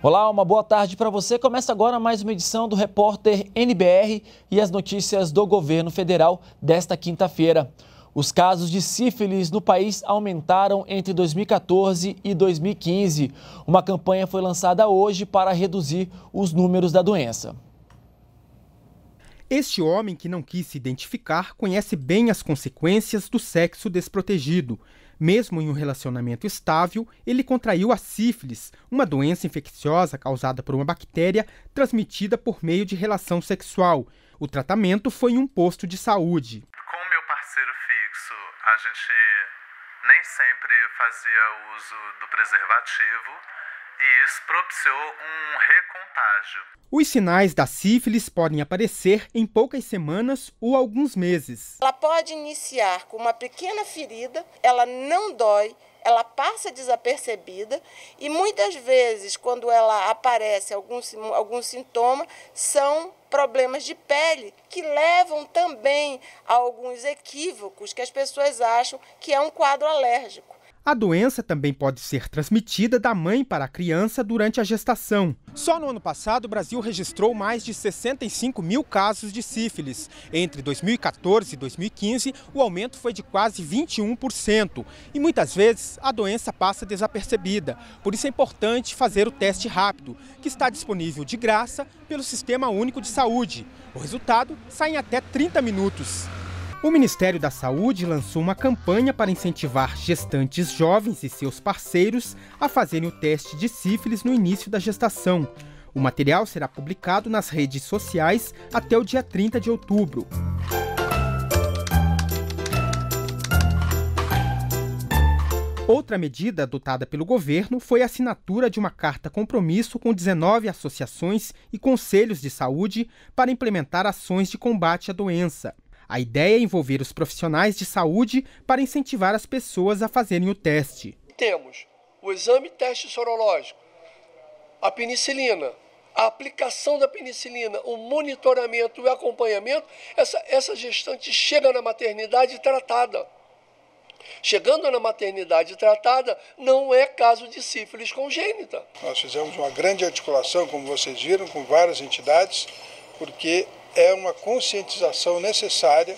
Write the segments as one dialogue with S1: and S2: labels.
S1: Olá, uma boa tarde para você. Começa agora mais uma edição do Repórter NBR e as notícias do governo federal desta quinta-feira. Os casos de sífilis no país aumentaram entre 2014 e 2015. Uma campanha foi lançada hoje para reduzir os números da doença. Este homem que não quis se identificar
S2: conhece bem as consequências do sexo desprotegido. Mesmo em um relacionamento estável, ele contraiu a sífilis, uma doença infecciosa causada por uma bactéria transmitida por meio de relação sexual. O tratamento foi em um posto de saúde. Com meu parceiro fixo, a gente nem sempre fazia uso do preservativo e Isso propiciou um recontágio. Os sinais da sífilis podem aparecer em poucas semanas ou alguns meses.
S3: Ela pode iniciar com uma pequena ferida, ela não dói, ela passa desapercebida e muitas vezes, quando ela aparece, algum, algum sintoma são problemas de pele que levam também a alguns equívocos que as pessoas acham que é um quadro alérgico.
S2: A doença também pode ser transmitida da mãe para a criança durante a gestação. Só no ano passado, o Brasil registrou mais de 65 mil casos de sífilis. Entre 2014 e 2015, o aumento foi de quase 21%. E muitas vezes a doença passa desapercebida. Por isso é importante fazer o teste rápido, que está disponível de graça pelo Sistema Único de Saúde. O resultado sai em até 30 minutos. O Ministério da Saúde lançou uma campanha para incentivar gestantes jovens e seus parceiros a fazerem o teste de sífilis no início da gestação. O material será publicado nas redes sociais até o dia 30 de outubro. Outra medida adotada pelo governo foi a assinatura de uma carta compromisso com 19 associações e conselhos de saúde para implementar ações de combate à doença. A ideia é envolver os profissionais de saúde para incentivar as pessoas a fazerem o teste.
S1: Temos o exame teste sorológico, a penicilina, a aplicação da penicilina, o monitoramento e acompanhamento, essa, essa gestante chega na maternidade tratada. Chegando na maternidade tratada, não é caso de sífilis congênita.
S3: Nós fizemos uma grande articulação, como vocês viram, com várias entidades, porque é uma conscientização necessária,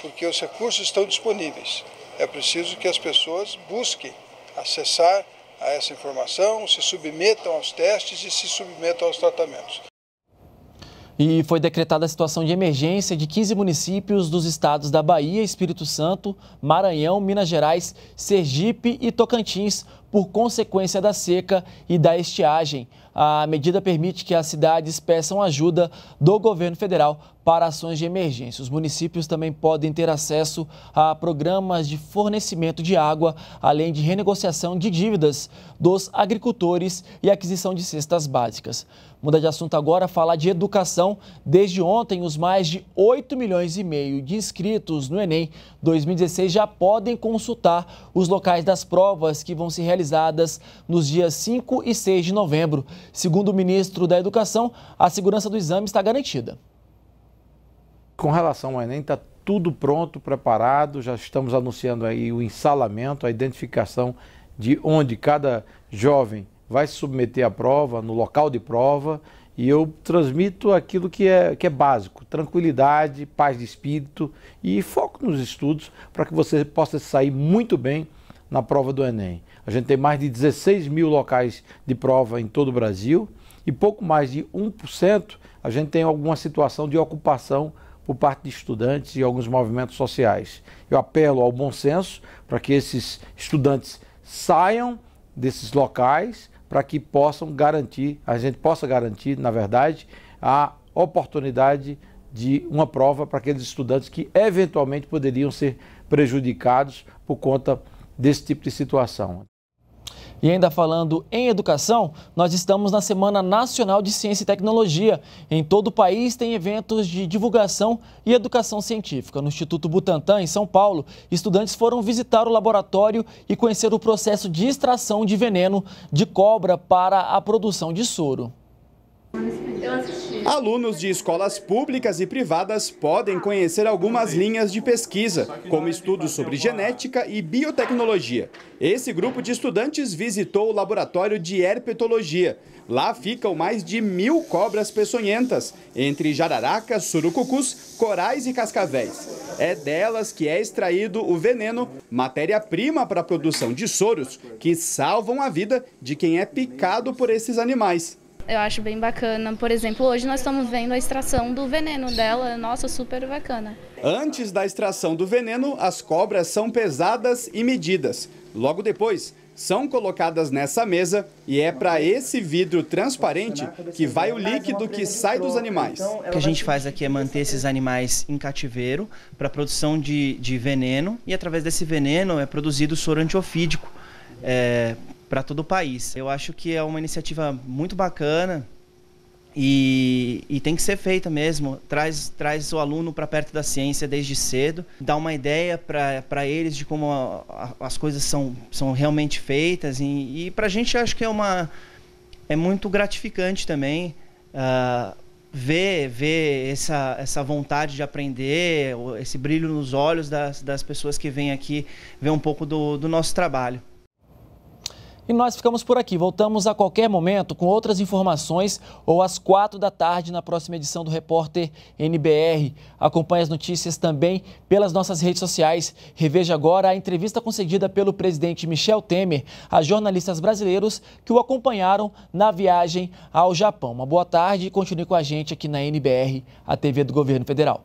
S3: porque os recursos estão disponíveis. É preciso que as pessoas busquem acessar a essa informação, se submetam aos testes e se submetam aos tratamentos.
S1: E foi decretada a situação de emergência de 15 municípios dos estados da Bahia, Espírito Santo, Maranhão, Minas Gerais, Sergipe e Tocantins por consequência da seca e da estiagem a medida permite que as cidades peçam ajuda do governo federal para ações de emergência. Os municípios também podem ter acesso a programas de fornecimento de água, além de renegociação de dívidas dos agricultores e aquisição de cestas básicas. Muda de assunto agora, falar de educação. Desde ontem, os mais de 8 milhões e meio de inscritos no Enem 2016 já podem consultar os locais das provas que vão ser realizadas nos dias 5 e 6 de novembro. Segundo o ministro da Educação,
S3: a segurança do exame está garantida. Com relação ao Enem, está tudo pronto, preparado. Já estamos anunciando aí o ensalamento, a identificação de onde cada jovem vai se submeter à prova, no local de prova, e eu transmito aquilo que é, que é básico: tranquilidade, paz de espírito e foco nos estudos para que você possa sair muito bem na prova do Enem. A gente tem mais de 16 mil locais de prova em todo o Brasil e pouco mais de 1% a gente tem alguma situação de ocupação por parte de estudantes e alguns movimentos sociais. Eu apelo ao bom senso para que esses estudantes saiam desses locais, para que possam garantir, a gente possa garantir, na verdade, a oportunidade de uma prova para aqueles estudantes que eventualmente poderiam ser prejudicados por conta desse tipo de situação.
S1: E ainda falando em educação, nós estamos na Semana Nacional de Ciência e Tecnologia. Em todo o país tem eventos de divulgação e educação científica. No Instituto Butantan, em São Paulo, estudantes foram visitar o laboratório e conhecer o processo de extração de veneno de cobra para a produção de soro. Eu
S4: assisti. Alunos de escolas públicas e privadas podem conhecer algumas linhas de pesquisa, como estudos sobre genética e biotecnologia. Esse grupo de estudantes visitou o laboratório de herpetologia. Lá ficam mais de mil cobras peçonhentas, entre jararacas, surucucus, corais e cascavéis. É delas que é extraído o veneno, matéria-prima para a produção de soros, que salvam a vida de quem é picado por esses animais. Eu acho bem bacana. Por exemplo, hoje nós estamos vendo a extração do veneno dela. Nossa, super bacana. Antes da extração do veneno, as cobras são pesadas e medidas. Logo depois, são colocadas nessa mesa e é para esse vidro transparente que vai o líquido
S1: que sai dos animais. Então, o que a gente faz aqui é manter esses animais em cativeiro para produção de, de veneno e através desse veneno é produzido soro antiofídico é, para todo o país. Eu acho que é uma iniciativa muito bacana e, e tem que ser feita mesmo. Traz, traz o aluno para perto da ciência desde cedo, dá uma ideia para eles de como a, a, as coisas são, são realmente feitas. E, e para a gente acho que é, uma, é muito gratificante também. Uh, ver, ver essa, essa vontade de aprender, esse brilho nos olhos das, das pessoas que vêm aqui ver um pouco do, do nosso trabalho. E nós ficamos por aqui. Voltamos a qualquer momento com outras informações ou às quatro da tarde na próxima edição do Repórter NBR. Acompanhe as notícias também pelas nossas redes sociais. Reveja agora a entrevista concedida pelo presidente Michel Temer a jornalistas brasileiros que o acompanharam na viagem ao Japão. Uma boa tarde e continue com a gente aqui na NBR, a TV do Governo Federal.